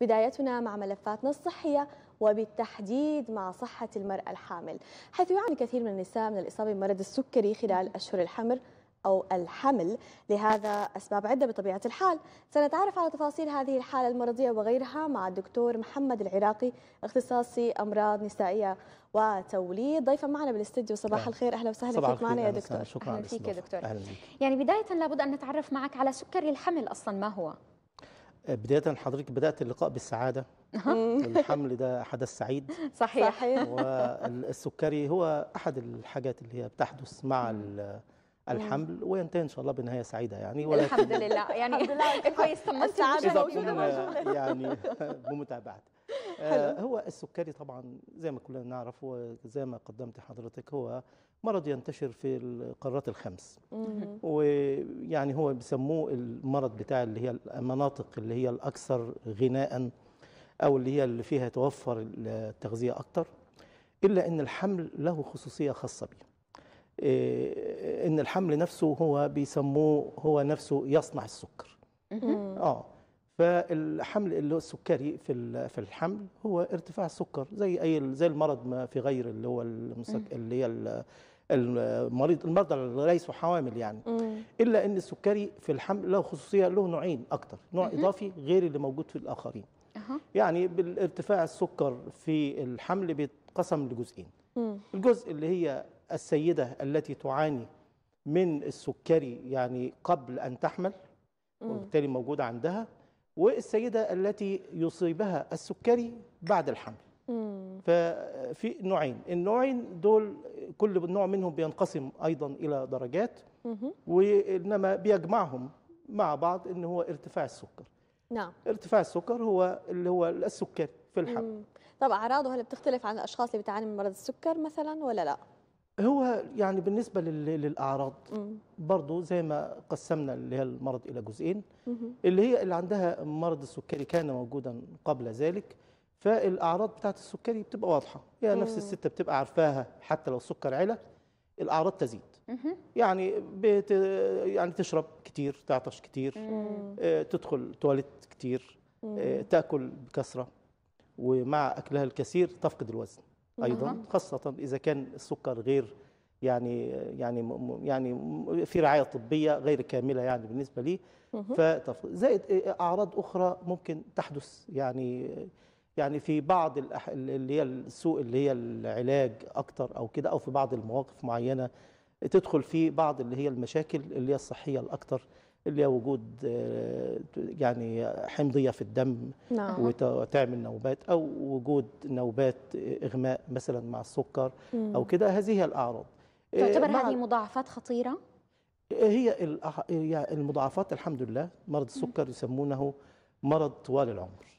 بدايتنا مع ملفاتنا الصحية وبالتحديد مع صحة المرأة الحامل حيث يعاني كثير من النساء من الإصابة بمرض السكري خلال أشهر الحمل أو الحمل لهذا أسباب عدة بطبيعة الحال سنتعرف على تفاصيل هذه الحالة المرضية وغيرها مع الدكتور محمد العراقي اختصاصي أمراض نسائية وتوليد ضيفا معنا بالاستديو صباح نعم. الخير اهلا وسهلا فيك معنا يا دكتور شكرا اهلا فيك يا دكتور يعني بدايه لابد ان نتعرف معك على سكري الحمل اصلا ما هو بداية حضرتك بدأت اللقاء بالسعادة الحمل ده حدث سعيد صحيح, والسكري هو أحد الحاجات اللي هي بتحدث مع الحمل وينتهي ان شاء الله بنهايه سعيده يعني ولكن الحمد لله يعني الحمد لله كويس السعادة موجوده موجوده يعني بمتابعتي آه، هو السكري طبعا زي ما كلنا نعرف وزي ما قدمت حضرتك هو مرض ينتشر في القارات الخمس ويعني هو بيسموه المرض بتاع اللي هي المناطق اللي هي الأكثر غناء أو اللي هي اللي فيها توفر التغذية أكتر إلا أن الحمل له خصوصية خاصة بيه آه، إن الحمل نفسه هو بيسموه هو نفسه يصنع السكر آه فالحمل اللي هو السكري في في الحمل هو ارتفاع السكر زي اي زي المرض ما في غير اللي هو المسك اللي هي المريض المرضى اللي ليسوا حوامل يعني مم. الا ان السكري في الحمل له خصوصيه له نوعين اكتر نوع مم. اضافي غير اللي موجود في الاخرين أه. يعني بالارتفاع السكر في الحمل بيتقسم لجزئين مم. الجزء اللي هي السيده التي تعاني من السكري يعني قبل ان تحمل وبالتالي موجوده عندها والسيدة التي يصيبها السكري بعد الحمل ففي نوعين النوعين دول كل نوع منهم بينقسم أيضا إلى درجات وإنما بيجمعهم مع بعض إن هو ارتفاع السكر نعم ارتفاع السكر هو اللي هو السكري في الحمل طب أعراضه هل بتختلف عن الأشخاص اللي بتعاني من مرض السكر مثلا ولا لا؟ هو يعني بالنسبة للأعراض برضو زي ما قسمنا اللي هي المرض إلى جزئين اللي هي اللي عندها مرض السكري كان موجودا قبل ذلك فالأعراض بتاعت السكري بتبقى واضحة هي يعني نفس الست بتبقى عارفاها حتى لو السكر علا الأعراض تزيد يعني بت يعني تشرب كتير تعطش كتير آه، تدخل تواليت كتير آه، تاكل بكثره ومع اكلها الكثير تفقد الوزن ايضا خاصه اذا كان السكر غير يعني يعني يعني في رعايه طبيه غير كامله يعني بالنسبه لي زائد آه، آه، اعراض اخرى ممكن تحدث يعني يعني في بعض اللي هي السوء اللي هي العلاج اكتر او كده او في بعض المواقف معينه تدخل في بعض اللي هي المشاكل اللي هي الصحيه الاكثر اللي هي وجود يعني حمضيه في الدم نعم. وتعمل نوبات او وجود نوبات اغماء مثلا مع السكر او كده هذه هي الاعراض تعتبر آه، هذه مضاعفات خطيره هي المضاعفات الحمد لله مرض السكر يسمونه مرض طوال العمر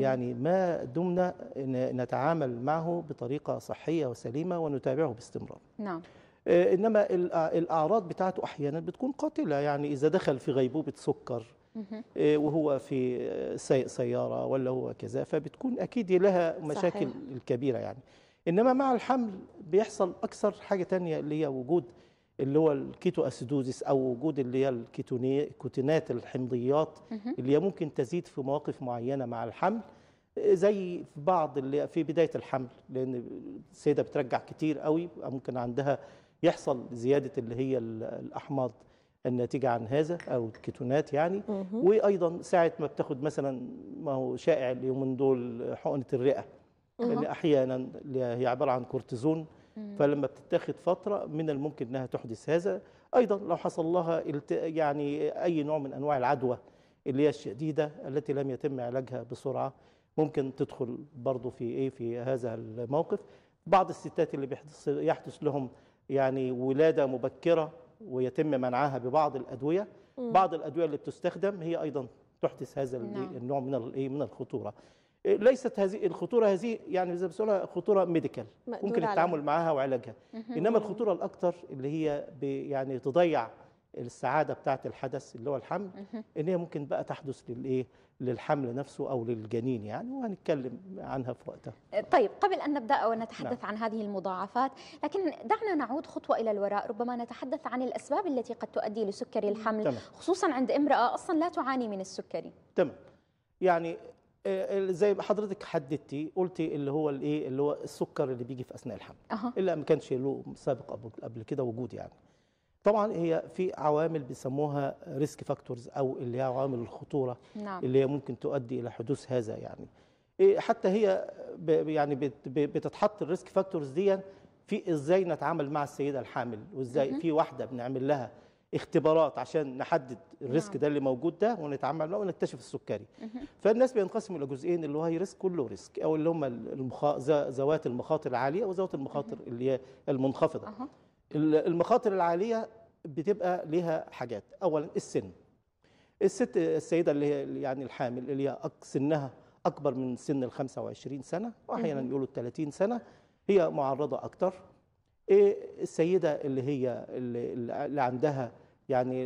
يعني ما دمنا نتعامل معه بطريقه صحيه وسليمه ونتابعه باستمرار نعم آه، انما آه، الاعراض بتاعته احيانا بتكون قاتله يعني اذا دخل في غيبوبه سكر آه، وهو في سايق سياره ولا هو كذا فبتكون اكيد لها مشاكل صحيح. كبيره يعني انما مع الحمل بيحصل اكثر حاجه تانية اللي هي وجود اللي هو الكيتو اسيدوزيس او وجود اللي هي الكيتونات الحمضيات اللي هي ممكن تزيد في مواقف معينه مع الحمل زي في بعض اللي في بدايه الحمل لان السيده بترجع كتير قوي ممكن عندها يحصل زياده اللي هي الاحماض الناتجه عن هذا او الكيتونات يعني وايضا ساعه ما بتاخد مثلا ما هو شائع اليومين دول حقنه الرئه يعني اللي احيانا هي عباره عن كورتيزون فلما بتتاخد فتره من الممكن انها تحدث هذا ايضا لو حصل لها يعني اي نوع من انواع العدوى اللي هي الشديده التي لم يتم علاجها بسرعه ممكن تدخل برضه في ايه في هذا الموقف بعض الستات اللي بيحدث يحدث لهم يعني ولاده مبكره ويتم منعها ببعض الادويه مم. بعض الادويه اللي بتستخدم هي ايضا تحدث هذا نعم. النوع من الايه من الخطوره إيه، ليست هذه الخطوره هذه يعني زي بسؤالها خطوره ميديكال ممكن التعامل معها وعلاجها انما الخطوره الاكثر اللي هي يعني تضيع السعاده بتاعه الحدث اللي هو الحمل ان هي ممكن بقى تحدث للايه للحمل نفسه او للجنين يعني وهنتكلم عنها في وقتها أه، طيب قبل ان نبدا ونتحدث نعم. عن هذه المضاعفات لكن دعنا نعود خطوه الى الوراء ربما نتحدث عن الاسباب التي قد تؤدي لسكري الحمل تمام. خصوصا عند امراه اصلا لا تعاني من السكري تمام يعني أه، زي ما حضرتك حددتي قلتي اللي هو الايه اللي هو السكر اللي بيجي في اثناء الحمل أه. الا ما كانش له سابق قبل كده وجود يعني طبعا هي في عوامل بيسموها ريسك فاكتورز او اللي هي عوامل الخطوره نعم. اللي هي ممكن تؤدي الى حدوث هذا يعني إيه، حتى هي يعني بتتحط الريسك فاكتورز دي في ازاي نتعامل مع السيده الحامل وازاي في واحده بنعمل لها اختبارات عشان نحدد الريسك نعم. ده اللي موجود ده ونتعامل معاه ونكتشف السكري فالناس بينقسموا الى جزئين اللي هو هاي ريسك كله ريسك او اللي هم المخ... ذوات المخاطر العاليه وذوات المخاطر اللي هي المنخفضه المخاطر العاليه بتبقى ليها حاجات اولا السن الست السيده اللي هي يعني الحامل اللي هي سنها اكبر من سن ال 25 سنه واحيانا يقولوا 30 سنه هي معرضه اكتر إيه، السيده اللي هي اللي عندها يعني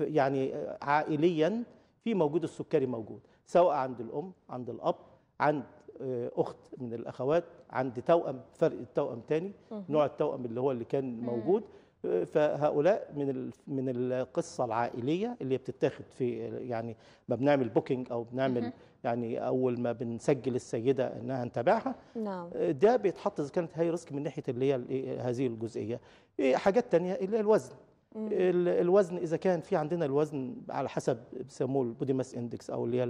يعني عائليا في موجود السكري موجود سواء عند الام عند الاب عند آه، اخت من الاخوات عند توأم فرق التوأم تاني نوع التوأم اللي هو اللي كان موجود آه، فهؤلاء من من القصه العائليه اللي بتتاخد في يعني ما بنعمل بوكينج او بنعمل يعني اول ما بنسجل السيده انها نتابعها نعم آه، ده بيتحط اذا كانت هاي ريسك من ناحيه اللي هي إيه، هذه الجزئيه إيه، حاجات تانية اللي هي الوزن الوزن اذا كان في عندنا الوزن على حسب بيسموه البودي ماس اندكس او اللي هي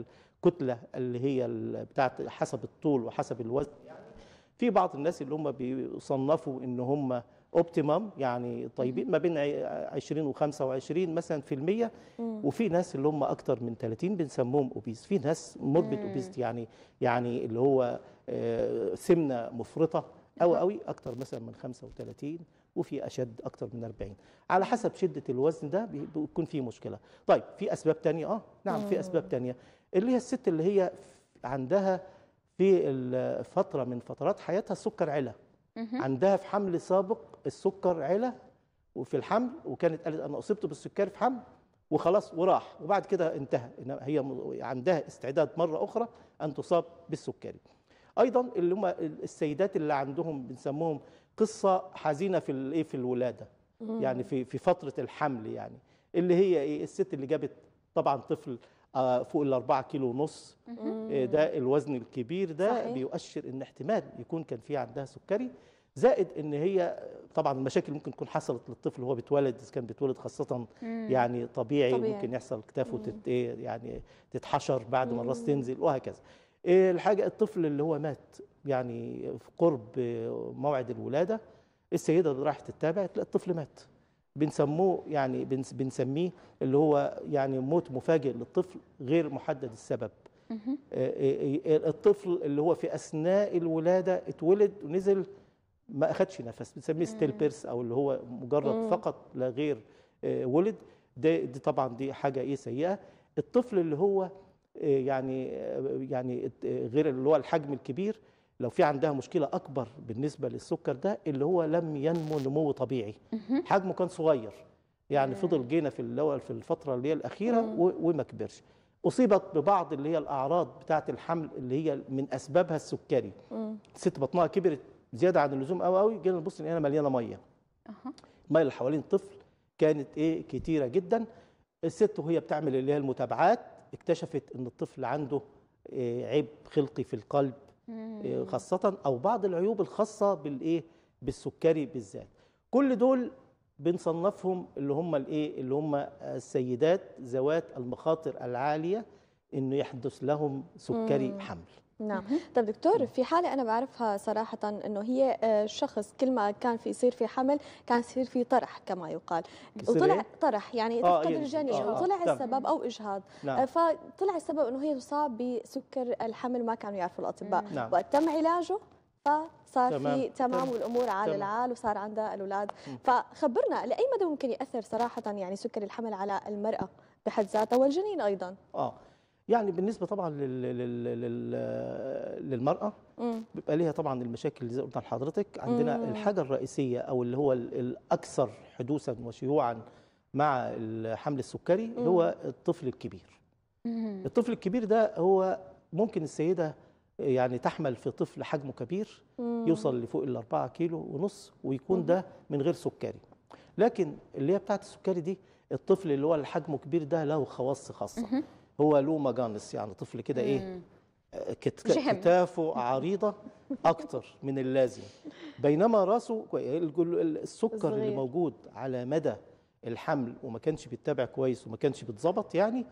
الكتله اللي هي بتاعت حسب الطول وحسب الوزن يعني في بعض الناس اللي هم بيصنفوا ان هم اوبتيمم يعني طيبين ما بين 20 و25 مثلا في المية وفي ناس اللي هم اكتر من 30 بنسموهم اوبيز في ناس موربيد اوبيز يعني يعني اللي هو آه، سمنه مفرطه قوي قوي اكتر مثلا من 35 وفي أشد أكثر من 40 على حسب شدة الوزن ده بيكون في مشكلة طيب في أسباب تانية آه نعم في أسباب آه. تانية اللي هي الست اللي هي عندها في فترة من فترات حياتها السكر علا عندها في حمل سابق السكر علا وفي الحمل وكانت قالت أنا أصبت بالسكري في حمل وخلاص وراح وبعد كده انتهى هي عندها استعداد مرة أخرى أن تصاب بالسكري أيضا اللي هم السيدات اللي عندهم بنسموهم قصه حزينه في الايه في الولاده يعني في في فتره الحمل يعني اللي هي ايه الست اللي جابت طبعا طفل آه، فوق ال 4 كيلو ونص إيه، ده الوزن الكبير ده صحيح. بيؤشر ان احتمال يكون كان في عندها سكري زائد ان هي طبعا المشاكل ممكن تكون حصلت للطفل وهو بيتولد اذا كان بيتولد خاصه مم. يعني طبيعي, طبيعي ممكن يحصل كتافه تت إيه، يعني تتحشر بعد ما الراس تنزل وهكذا إيه الحاجه الطفل اللي هو مات يعني في قرب موعد الولاده السيده اللي راحت تتابع تلاقي الطفل مات بنسموه يعني بنسميه اللي هو يعني موت مفاجئ للطفل غير محدد السبب آه، آه، آه، الطفل اللي هو في اثناء الولاده اتولد ونزل ما اخدش نفس بنسميه ستيل بيرس او اللي هو مجرد فقط لا غير ولد ده دي طبعا دي حاجه ايه سيئه الطفل اللي هو يعني يعني غير اللي هو الحجم الكبير لو في عندها مشكله اكبر بالنسبه للسكر ده اللي هو لم ينمو نمو طبيعي حجمه كان صغير يعني فضل جينا في في الفتره اللي هي الاخيره وما كبرش اصيبت ببعض اللي هي الاعراض بتاعه الحمل اللي هي من اسبابها السكري الست بطنها كبرت زياده عن اللزوم قوي قوي جينا نبص لقينا مليانه ميه الميه اللي حوالين الطفل كانت ايه كتيره جدا الست وهي بتعمل اللي هي المتابعات اكتشفت ان الطفل عنده آه، عيب خلقي في القلب آه، خاصة أو بعض العيوب الخاصة بالإيه بالسكري بالذات كل دول بنصنفهم اللي هم الإيه اللي هم السيدات ذوات المخاطر العالية إنه يحدث لهم سكري حمل نعم طب دكتور نعم. في حالة أنا بعرفها صراحة أنه هي آه، شخص كل ما كان في يصير في حمل كان يصير في طرح كما يقال وطلع إيه؟ طرح يعني آه تفقد الجنين وطلع السبب أو إجهاض نعم. آه، فطلع السبب أنه هي تصاب بسكر الحمل ما كانوا يعرفوا الأطباء نعم. وقت تم علاجه فصار تمام. في تمام والامور على تمام. العال وصار عندها الاولاد فخبرنا لاي مدى ممكن ياثر صراحه يعني سكر الحمل على المراه بحد ذاتها والجنين ايضا اه يعني بالنسبه طبعا لل... لل... لل... للمراه مم. بيبقى ليها طبعا المشاكل اللي زي قلتها لحضرتك عندنا مم. الحاجه الرئيسيه او اللي هو الاكثر حدوثا وشيوعا مع الحمل السكري مم. هو الطفل الكبير مم. الطفل الكبير ده هو ممكن السيده يعني تحمل في طفل حجمه كبير مم. يوصل لفوق ال 4 كيلو ونص ويكون مم. ده من غير سكري لكن اللي هي بتاعت السكري دي الطفل اللي هو حجمه كبير ده له خواص خاصه مم. هو له مجانس يعني طفل كده ايه آه، كتافه عريضه اكتر من اللازم بينما راسه السكر اللي موجود على مدى الحمل وما كانش بيتابع كويس وما كانش بيتظبط يعني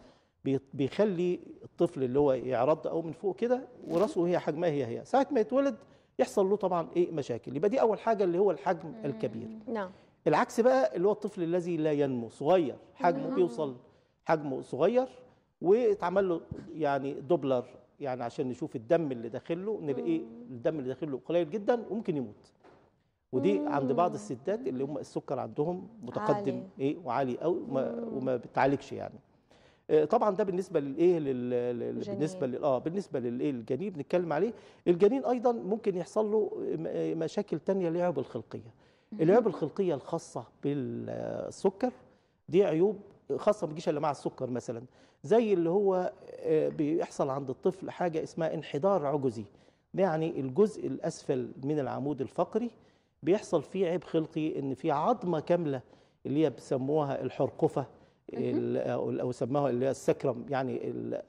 بيخلي الطفل اللي هو يعرض او من فوق كده وراسه هي حجمها هي هي ساعه ما يتولد يحصل له طبعا ايه مشاكل يبقى دي اول حاجه اللي هو الحجم الكبير نعم العكس بقى اللي هو الطفل الذي لا ينمو صغير حجمه نعم. بيوصل حجمه صغير واتعمل له يعني دوبلر يعني عشان نشوف الدم اللي داخل له نلاقيه الدم اللي داخل له قليل جدا وممكن يموت ودي عند بعض الستات اللي هم السكر عندهم متقدم عالي. ايه وعالي قوي وما, وما بتعالجش يعني آه، طبعا ده بالنسبه للايه لل... بالنسبه لل... اه بالنسبه للايه للجنين بنتكلم عليه الجنين ايضا ممكن يحصل له آه، مشاكل تانية لعيوب الخلقيه العيوب الخلقيه الخاصه بالسكر دي عيوب خاصه بالجيش اللي مع السكر مثلا زي اللي هو آه، بيحصل عند الطفل حاجه اسمها انحدار عجزي يعني الجزء الاسفل من العمود الفقري بيحصل فيه عيب خلقي ان في عظمه كامله اللي هي بيسموها الحرقفه او سموها اللي هي السكرم يعني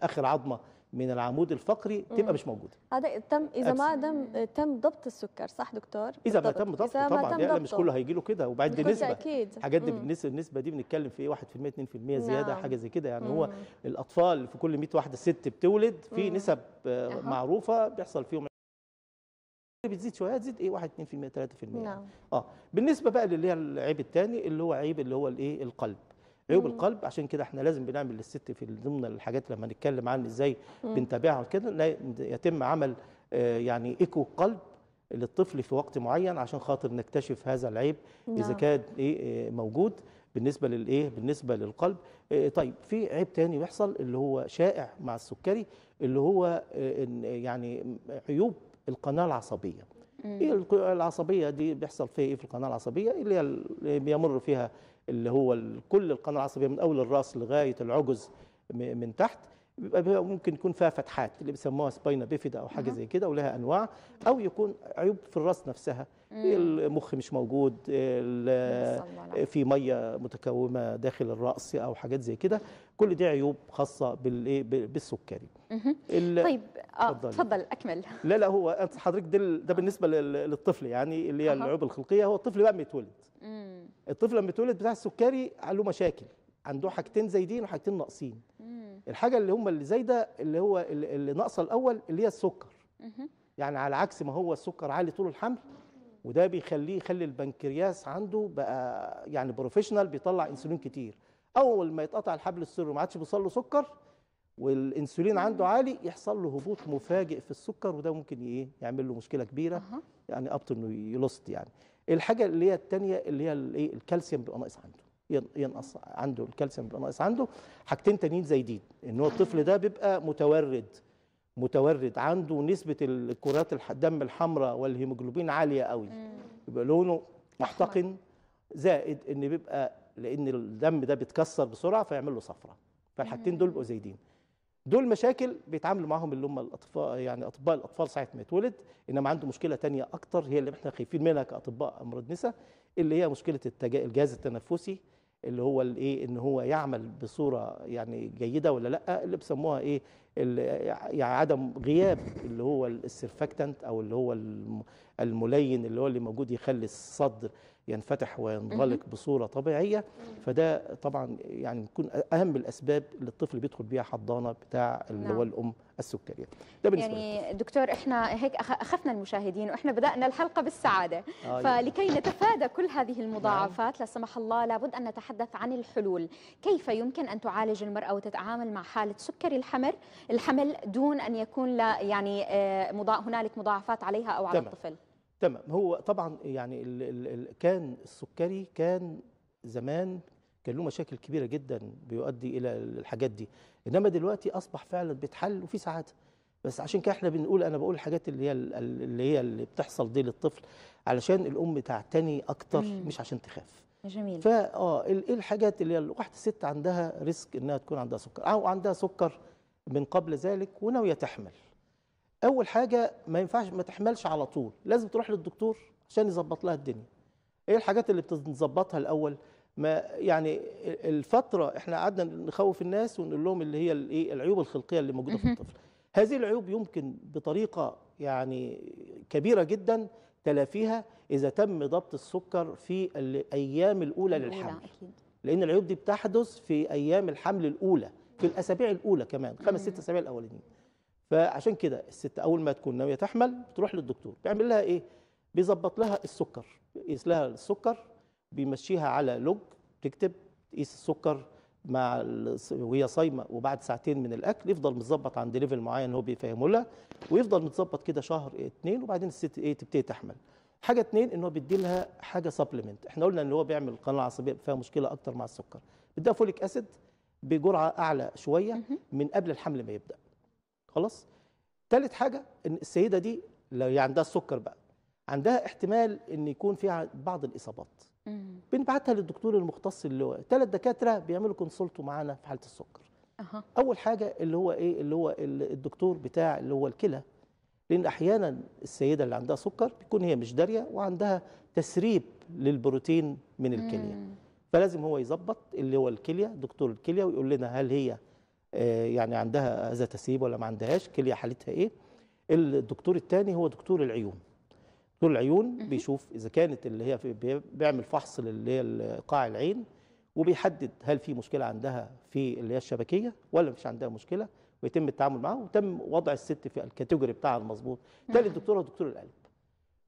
اخر عظمه من العمود الفقري تبقى مش موجوده هذا آه، تم اذا ما دم تم ضبط السكر صح دكتور اذا ما تم ضبط طبعا يعني لا مش كله هيجي له كده وبعد نسبه اكيد حاجات دي بالنسبه النسبه دي بنتكلم في 1% 2% نعم. زياده نعم. حاجه زي كده يعني مم. هو الاطفال في كل 100 واحده ست بتولد في مم. نسب أه. معروفه بيحصل فيهم بتزيد شويه تزيد ايه 1 2% 3% نعم. اه بالنسبه بقى للي هي العيب الثاني اللي هو عيب اللي هو الايه القلب عيوب القلب عشان كده احنا لازم بنعمل للست في ضمن الحاجات لما نتكلم عن ازاي بنتابعها وكده يتم عمل آه، يعني ايكو قلب للطفل في وقت معين عشان خاطر نكتشف هذا العيب نعم. اذا كان ايه آه، موجود بالنسبه للايه بالنسبه للقلب إيه طيب في عيب تاني بيحصل اللي هو شائع مع السكري اللي هو آه، يعني عيوب القناه العصبيه ايه العصبيه دي بيحصل فيها ايه في القناه العصبيه اللي هي بيمر فيها اللي هو كل القناه العصبيه من اول الراس لغايه العجز من تحت بيبقى ممكن يكون فيها فتحات اللي بيسموها سباينا بيفيدا او حاجه زي كده ولها انواع او يكون عيوب في الراس نفسها المخ مش موجود في ميه متكومه داخل الراس او حاجات زي كده كل دي عيوب خاصه بالايه بالسكري طيب اه اتفضل اكمل لا لا هو حضرتك ده آه. بالنسبه للطفل يعني اللي هي العيوب الخلقيه هو الطفل بقى ما يتولد الطفل لما بيتولد بتاع السكري له مشاكل عنده حاجتين زايدين وحاجتين ناقصين الحاجه اللي هم اللي زايده اللي هو اللي ناقصه الاول اللي هي السكر يعني على عكس ما هو السكر عالي طول الحمل وده بيخليه يخلي البنكرياس عنده بقى يعني بروفيشنال بيطلع انسولين كتير اول ما يتقطع الحبل السري وما عادش بيوصل له سكر والانسولين عنده عالي يحصل له هبوط مفاجئ في السكر وده ممكن ايه يعمل له مشكله كبيره يعني ابط انه يلصت يعني الحاجه اللي هي الثانيه اللي هي الايه الكالسيوم بيبقى ناقص عنده ينقص عنده الكالسيوم بيبقى ناقص عنده حاجتين تانيين زي دي ان هو الطفل ده بيبقى متورد متورد عنده نسبه الكرات الدم الحمراء والهيموجلوبين عاليه قوي يبقى لونه محتقن زائد ان بيبقى لان الدم ده بيتكسر بسرعه فيعمل له صفره فالحاجتين دول بيبقوا زايدين دول مشاكل بيتعاملوا معاهم اللي هم الاطفال يعني اطباء الاطفال ساعه ما يتولد انما عنده مشكله تانية اكتر هي اللي احنا خايفين منها كاطباء امراض نساء اللي هي مشكله الجهاز التنفسي اللي هو الايه ان هو يعمل بصوره يعني جيده ولا لا اللي بيسموها ايه يعني عدم غياب اللي هو السرفكتنت او اللي هو الملين اللي هو اللي موجود يخلي الصدر ينفتح وينغلق بصورة طبيعية فده طبعا يعني بيكون أهم الأسباب اللي الطفل بيدخل بيها حضانة بتاع اللي هو نعم. الأم السكرية ده بالنسبة يعني للطفل. دكتور إحنا هيك أخفنا المشاهدين وإحنا بدأنا الحلقة بالسعادة آه فلكي نتفادى كل هذه المضاعفات نعم. لا سمح الله لابد أن نتحدث عن الحلول كيف يمكن أن تعالج المرأة وتتعامل مع حالة سكري الحمل الحمل دون أن يكون لا يعني آه، هنالك مضاعفات عليها أو على تمام. الطفل تمام هو طبعا يعني الـ الـ كان السكري كان زمان كان له مشاكل كبيره جدا بيؤدي الى الحاجات دي انما دلوقتي اصبح فعلا بيتحل وفي سعاده بس عشان كده احنا بنقول انا بقول الحاجات اللي هي اللي هي اللي بتحصل دي للطفل علشان الام تعتني اكتر مم. مش عشان تخاف جميل فا اه ايه الحاجات اللي هي واحده ست عندها ريسك انها تكون عندها سكر او عندها سكر من قبل ذلك وناويه تحمل اول حاجه ما ينفعش ما تحملش على طول لازم تروح للدكتور عشان يظبط لها الدنيا ايه الحاجات اللي بتظبطها الاول ما يعني الفتره احنا قعدنا نخوف الناس ونقول لهم اللي هي الايه العيوب الخلقيه اللي موجوده في الطفل هذه العيوب يمكن بطريقه يعني كبيره جدا تلافيها اذا تم ضبط السكر في الايام الاولى للحمل أكيد. لان العيوب دي بتحدث في ايام الحمل الاولى في الاسابيع الاولى كمان خمس ست اسابيع الاولانيين فعشان كده الست اول ما تكون ناويه تحمل بتروح للدكتور بيعمل لها ايه بيظبط لها السكر يقيس لها السكر بيمشيها على لوج تكتب تقيس السكر مع وهي صايمه وبعد ساعتين من الاكل يفضل متظبط عند ليفل معين هو بيفهمه لها ويفضل متظبط كده شهر اتنين وبعدين الست ايه تبتدي تحمل حاجه اتنين ان هو بيدي لها حاجه سبلمنت احنا قلنا ان هو بيعمل القناه العصبيه فيها مشكله اكتر مع السكر بيديها فوليك اسيد بجرعه اعلى شويه من قبل الحمل ما يبدا خلاص تالت حاجه ان السيده دي لو هي يعني عندها السكر بقى عندها احتمال ان يكون فيها بعض الاصابات بنبعتها للدكتور المختص اللي هو ثلاث دكاتره بيعملوا كونسلتو معانا في حاله السكر أه. اول حاجه اللي هو ايه اللي هو الدكتور بتاع اللي هو الكلى لان احيانا السيده اللي عندها سكر بيكون هي مش داريه وعندها تسريب للبروتين من الكليه فلازم هو يظبط اللي هو الكليه دكتور الكليه ويقول لنا هل هي آه، يعني عندها هذا تسيب ولا ما عندهاش كليه حالتها ايه الدكتور الثاني هو دكتور العيون دكتور العيون بيشوف اذا كانت اللي هي بيعمل فحص اللي هي قاع العين وبيحدد هل في مشكله عندها في اللي هي الشبكيه ولا مفيش عندها مشكله ويتم التعامل معاها وتم وضع الست في الكاتيجوري بتاعها المظبوط ثالث دكتور هو دكتور القلب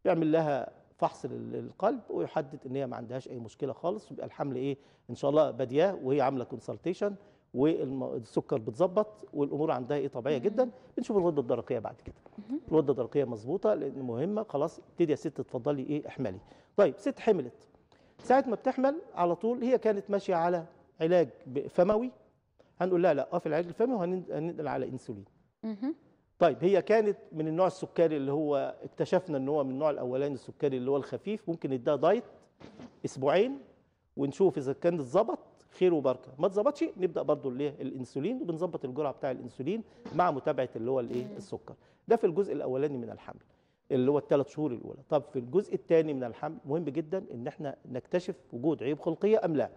بيعمل لها فحص للقلب ويحدد ان هي ما عندهاش اي مشكله خالص ويبقى الحمل ايه ان شاء الله بادياه وهي عامله كونسلتيشن والسكر بتظبط والامور عندها ايه طبيعيه جدا بنشوف الغده الدرقيه بعد كده الغده الدرقيه مظبوطه لان مهمه خلاص ابتدي يا ست اتفضلي ايه احملي طيب ست حملت ساعه ما بتحمل على طول هي كانت ماشيه على علاج فموي هنقول لها لا اه في العلاج الفموي وهننقل على انسولين طيب هي كانت من النوع السكري اللي هو اكتشفنا ان هو من النوع الاولاني السكري اللي هو الخفيف ممكن نديها دايت اسبوعين ونشوف اذا كان اتظبط خير وبركه ما تظبطش نبدا برضو الايه الانسولين وبنظبط الجرعه بتاع الانسولين مع متابعه اللي هو الايه السكر ده في الجزء الاولاني من الحمل اللي هو الثلاث شهور الاولى طب في الجزء الثاني من الحمل مهم جدا ان احنا نكتشف وجود عيوب خلقيه ام لا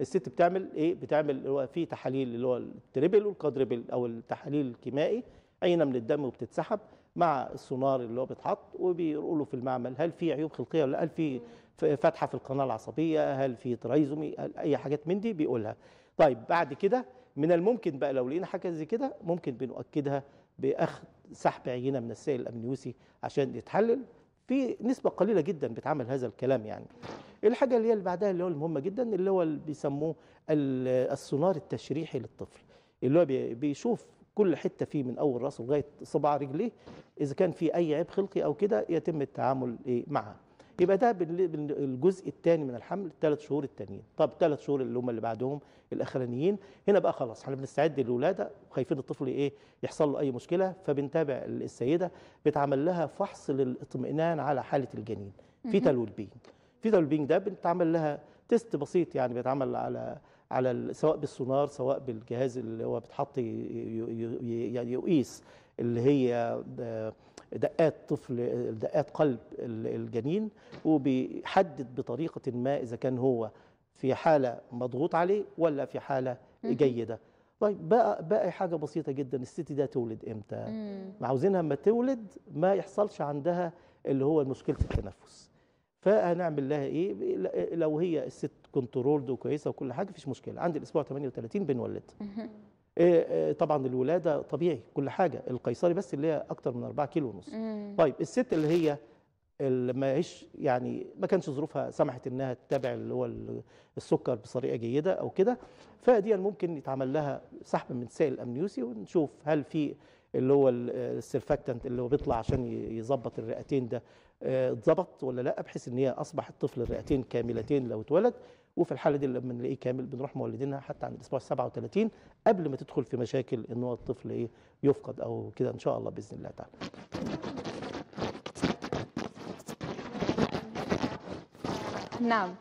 الست بتعمل ايه بتعمل اللي هو في تحاليل اللي هو التريبل والكادريبل او التحاليل الكيمائي عينه من الدم وبتتسحب مع السونار اللي هو بيتحط وبيقولوا في المعمل هل في عيوب خلقيه ولا هل في فتحه في القناه العصبيه هل في ترايزومي هل اي حاجات من دي بيقولها طيب بعد كده من الممكن بقى لو لقينا حاجه زي كده ممكن بنؤكدها باخذ سحب عينه من السائل الامنيوسي عشان يتحلل في نسبه قليله جدا بتعمل هذا الكلام يعني الحاجه اللي هي اللي بعدها اللي هو المهمه جدا اللي هو اللي بيسموه السونار التشريحي للطفل اللي هو بيشوف كل حته فيه من اول راسه لغايه صباع رجليه اذا كان في اي عيب خلقي او كده يتم التعامل إيه معها يبقى ده الجزء الثاني من الحمل الثلاث شهور الثانيين طب ثلاث شهور اللي هم اللي بعدهم الاخرانيين هنا بقى خلاص احنا بنستعد للولاده وخايفين الطفل ايه يحصل له اي مشكله فبنتابع السيده بيتعمل لها فحص للاطمئنان على حاله الجنين في تلويل في تلويل ده بنتعمل لها تيست بسيط يعني بيتعمل على على سواء بالسونار سواء بالجهاز اللي هو بيتحط يعني يقيس اللي هي دقات طفل دقات قلب الجنين وبيحدد بطريقه ما اذا كان هو في حاله مضغوط عليه ولا في حاله جيده طيب بقى بقى حاجه بسيطه جدا الست ده تولد امتى عاوزينها اما تولد ما يحصلش عندها اللي هو مشكله التنفس فهنعمل لها ايه لو هي الست كنترولد وكويسه وكل حاجه مفيش مشكله عند الاسبوع 38 بنولدها آه، آه، طبعا الولاده طبيعي كل حاجه القيصري بس اللي هي اكتر من 4 كيلو ونص طيب الست اللي هي اللي ما هيش يعني ما كانش ظروفها سمحت انها تتابع اللي هو السكر بطريقه جيده او كده فدي ممكن يتعمل لها سحب من سائل الامنيوسي ونشوف هل في اللي هو السيرفاكتنت اللي هو بيطلع عشان يظبط الرئتين ده آه، اتظبط ولا لا بحيث ان هي اصبح الطفل الرئتين كاملتين لو اتولد وفي الحاله دي لما نلاقيه كامل بنروح مولدينها حتى عند الاسبوع 37 قبل ما تدخل في مشاكل ان هو الطفل ايه يفقد او كده ان شاء الله باذن الله تعالى نعم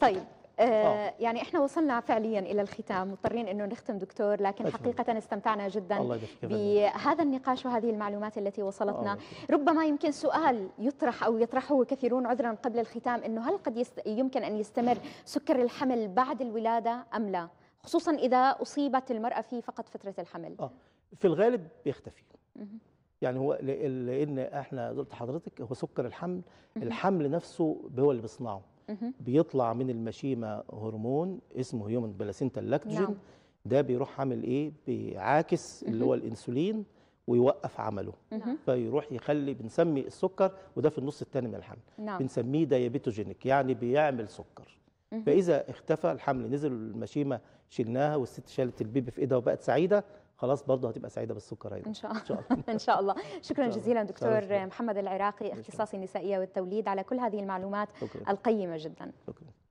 طيب آه، آه. يعني احنا وصلنا فعليا الى الختام مضطرين انه نختم دكتور لكن أجمل. حقيقه استمتعنا جدا بهذا النقاش وهذه المعلومات التي وصلتنا آه، أوه. ربما يمكن سؤال يطرح او يطرحه كثيرون عذرا قبل الختام انه هل قد يست... يمكن ان يستمر سكر الحمل بعد الولاده ام لا خصوصا اذا اصيبت المراه فيه فقط فتره الحمل اه في الغالب بيختفي يعني هو لان احنا قلت حضرتك هو سكر الحمل الحمل نفسه هو اللي بيصنعه بيطلع من المشيمه هرمون اسمه هيومن بلاسينتا اللاكتوجين نعم. ده بيروح عامل ايه بيعاكس اللي هو الانسولين ويوقف عمله نعم. فيروح يخلي بنسمي السكر وده في النص الثاني من الحمل نعم. بنسميه دايابيتوجينيك يعني بيعمل سكر فاذا اختفى الحمل نزل المشيمه شلناها والست شالت البيبي في ايدها وبقت سعيده خلاص برضه هتبقى سعيده بالسكر ايضا ان شاء الله ان شاء الله, إن شاء الله. شكرا جزيلا دكتور محمد العراقي اختصاصي النسائيه والتوليد على كل هذه المعلومات شكرا. القيمه جدا شكرا